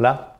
Hola.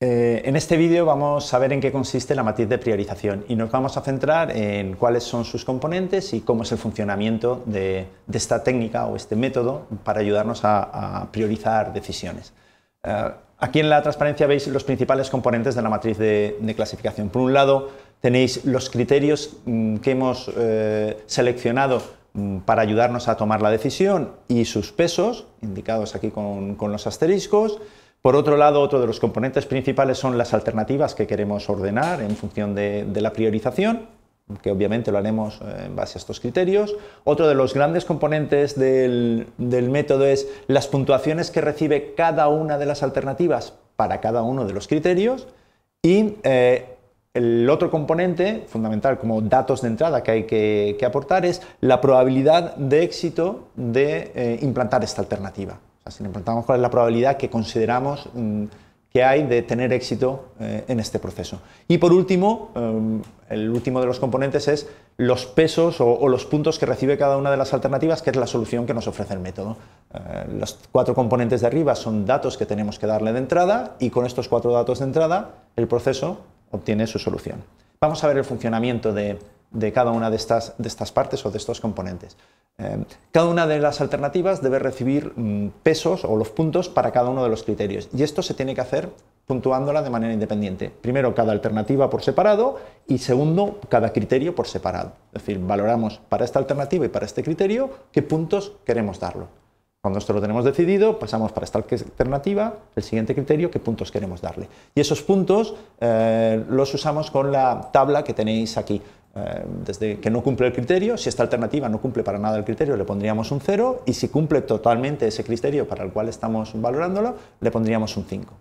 Eh, en este vídeo vamos a ver en qué consiste la matriz de priorización y nos vamos a centrar en cuáles son sus componentes y cómo es el funcionamiento de, esta técnica o este método para ayudarnos a, priorizar decisiones. Eh, aquí en la transparencia veis los principales componentes de la matriz de, clasificación. Por un lado tenéis los criterios mm, que hemos eh, seleccionado mm, para ayudarnos a tomar la decisión y sus pesos, indicados aquí con los asteriscos. Por otro lado, otro de los componentes principales son las alternativas que queremos ordenar en función de, la priorización, que obviamente lo haremos eh, en base a estos criterios. Otro de los grandes componentes del, método es las puntuaciones que recibe cada una de las alternativas para cada uno de los criterios y eh, el otro componente fundamental como datos de entrada que hay que, aportar es la probabilidad de éxito de eh, implantar esta alternativa. O sea, si implantamos cuál es la probabilidad que consideramos mm, que hay de tener éxito eh, en este proceso. Y por último, em, el último de los componentes es los pesos o, los puntos que recibe cada una de las alternativas, que es la solución que nos ofrece el método. Eh, los cuatro componentes de arriba son datos que tenemos que darle de entrada y con estos cuatro datos de entrada el proceso obtiene su solución. Vamos a ver el funcionamiento de, cada una de estas, de estas, partes o de estos componentes. Em, cada una de las alternativas debe recibir mm, pesos o los puntos para cada uno de los criterios y esto se tiene que hacer puntuándola de manera independiente. Primero, cada alternativa por separado y segundo, cada criterio por separado. Es decir, valoramos para esta alternativa y para este criterio qué puntos queremos darlo. Cuando esto lo tenemos decidido, pasamos para esta alternativa, el siguiente criterio, qué puntos queremos darle. Y esos puntos eh, los usamos con la tabla que tenéis aquí. Eh, desde que no cumple el criterio, si esta alternativa no cumple para nada el criterio, le pondríamos un 0 y si cumple totalmente ese criterio para el cual estamos valorándolo, le pondríamos un 5.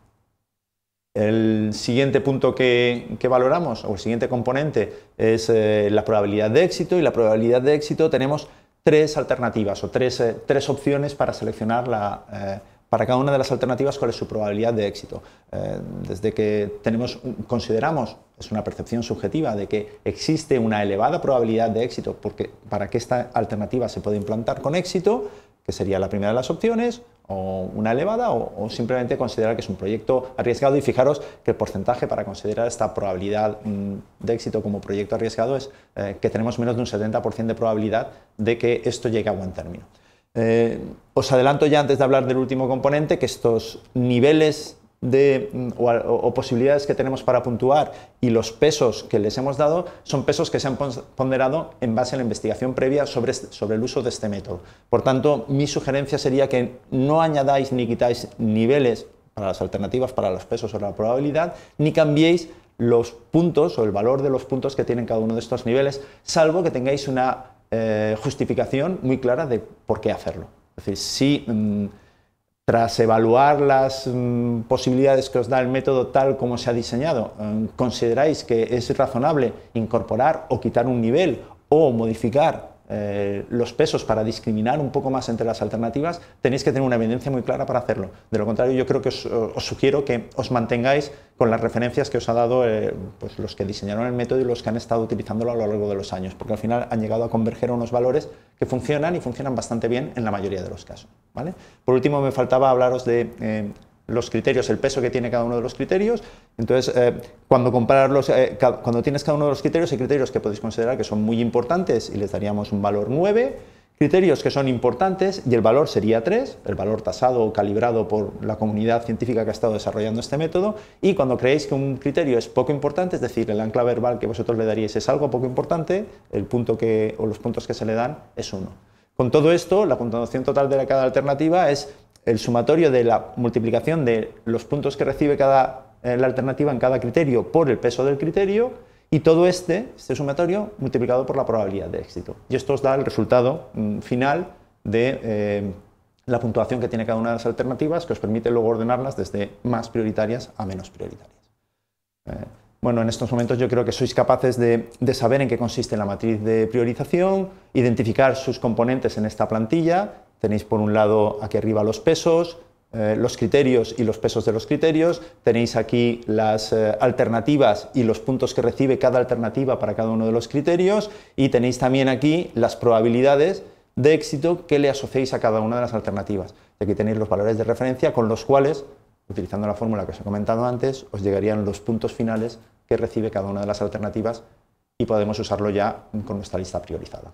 El siguiente punto que, valoramos o el siguiente componente es eh, la probabilidad de éxito y la probabilidad de éxito tenemos tres alternativas o eh, tres, opciones para seleccionar la, eh, para cada una de las alternativas cuál es su probabilidad de éxito. Eh, desde que tenemos, consideramos, es una percepción subjetiva, de que existe una elevada probabilidad de éxito porque, para que esta alternativa se pueda implantar con éxito, que sería la primera de las opciones, o una elevada o, simplemente considerar que es un proyecto arriesgado y fijaros que el porcentaje para considerar esta probabilidad mm, de éxito como proyecto arriesgado es eh, que tenemos menos de un 70% de probabilidad de que esto llegue a buen término. Eh, os adelanto ya antes de hablar del último componente que estos niveles de, o, posibilidades que tenemos para puntuar y los pesos que les hemos dado son pesos que se han ponderado en base a la investigación previa este, sobre, el uso de este método. Por tanto, mi sugerencia sería que no añadáis ni quitáis niveles para las alternativas, para los pesos o la probabilidad, ni cambiéis los puntos o el valor de los puntos que tienen cada uno de estos niveles, salvo que tengáis una eh, justificación muy clara de por qué hacerlo. Es decir, si... Mm, tras evaluar las mm, posibilidades que os da el método tal como se ha diseñado, eh, ¿consideráis que es razonable incorporar o quitar un nivel o modificar eh, los pesos para discriminar un poco más entre las alternativas, tenéis que tener una evidencia muy clara para hacerlo. De lo contrario, yo creo que os, eh, sugiero que os mantengáis con las referencias que os ha dado eh, pues los que diseñaron el método y los que han estado utilizándolo a lo largo de los años, porque al final han llegado a converger unos valores que funcionan y funcionan bastante bien en la mayoría de los casos. ¿vale? Por último, me faltaba hablaros de los criterios, el peso que tiene cada uno de los criterios. Entonces, eh, cuando compararlos, eh, cuando tienes cada uno de los criterios, hay criterios que podéis considerar que son muy importantes y les daríamos un valor 9, criterios que son importantes y el valor sería 3, el valor tasado o calibrado por la comunidad científica que ha estado desarrollando este método, y cuando creéis que un criterio es poco importante, es decir, el ancla verbal que vosotros le daríais es algo poco importante, el punto que, o los puntos que se le dan es 1. Con todo esto, la puntuación total de cada alternativa es el sumatorio de la multiplicación de los puntos que recibe cada, eh, la alternativa en cada criterio por el peso del criterio y todo este, este sumatorio multiplicado por la probabilidad de éxito. Y esto os da el resultado mm, final de eh, la puntuación que tiene cada una de las alternativas que os permite luego ordenarlas desde más prioritarias a menos prioritarias. Eh, bueno, en estos momentos yo creo que sois capaces de, de, saber en qué consiste la matriz de priorización, identificar sus componentes en esta plantilla Tenéis por un lado aquí arriba los pesos, eh, los criterios y los pesos de los criterios, tenéis aquí las eh, alternativas y los puntos que recibe cada alternativa para cada uno de los criterios y tenéis también aquí las probabilidades de éxito que le asociéis a cada una de las alternativas. Y aquí tenéis los valores de referencia con los cuales, utilizando la fórmula que os he comentado antes, os llegarían los puntos finales que recibe cada una de las alternativas y podemos usarlo ya con nuestra lista priorizada.